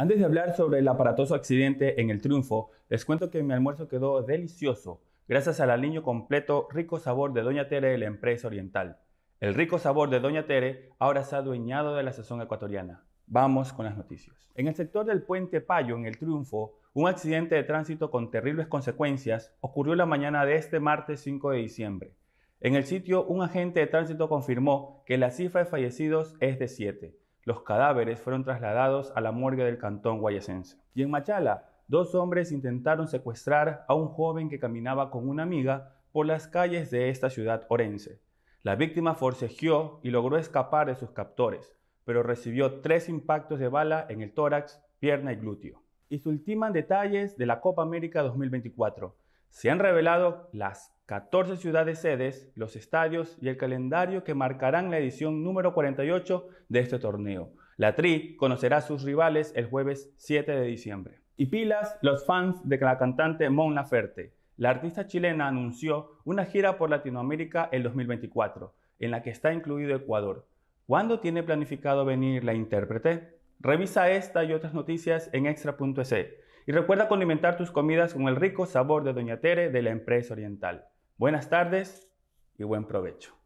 Antes de hablar sobre el aparatoso accidente en el triunfo, les cuento que mi almuerzo quedó delicioso, gracias al aliño completo rico sabor de Doña Tere de la empresa oriental. El rico sabor de Doña Tere ahora se ha adueñado de la sazón ecuatoriana. Vamos con las noticias. En el sector del puente Payo, en el triunfo, un accidente de tránsito con terribles consecuencias ocurrió la mañana de este martes 5 de diciembre. En el sitio, un agente de tránsito confirmó que la cifra de fallecidos es de 7 los cadáveres fueron trasladados a la morgue del cantón guayasense. Y en Machala, dos hombres intentaron secuestrar a un joven que caminaba con una amiga por las calles de esta ciudad orense. La víctima forcejeó y logró escapar de sus captores, pero recibió tres impactos de bala en el tórax, pierna y glúteo. Y se ultiman detalles de la Copa América 2024 se han revelado las 14 ciudades sedes, los estadios y el calendario que marcarán la edición número 48 de este torneo. La Tri conocerá a sus rivales el jueves 7 de diciembre. Y pilas los fans de la cantante Mon Laferte. La artista chilena anunció una gira por Latinoamérica el 2024, en la que está incluido Ecuador. ¿Cuándo tiene planificado venir la intérprete? Revisa esta y otras noticias en extra.es. Y recuerda condimentar tus comidas con el rico sabor de Doña Tere de la empresa oriental. Buenas tardes y buen provecho.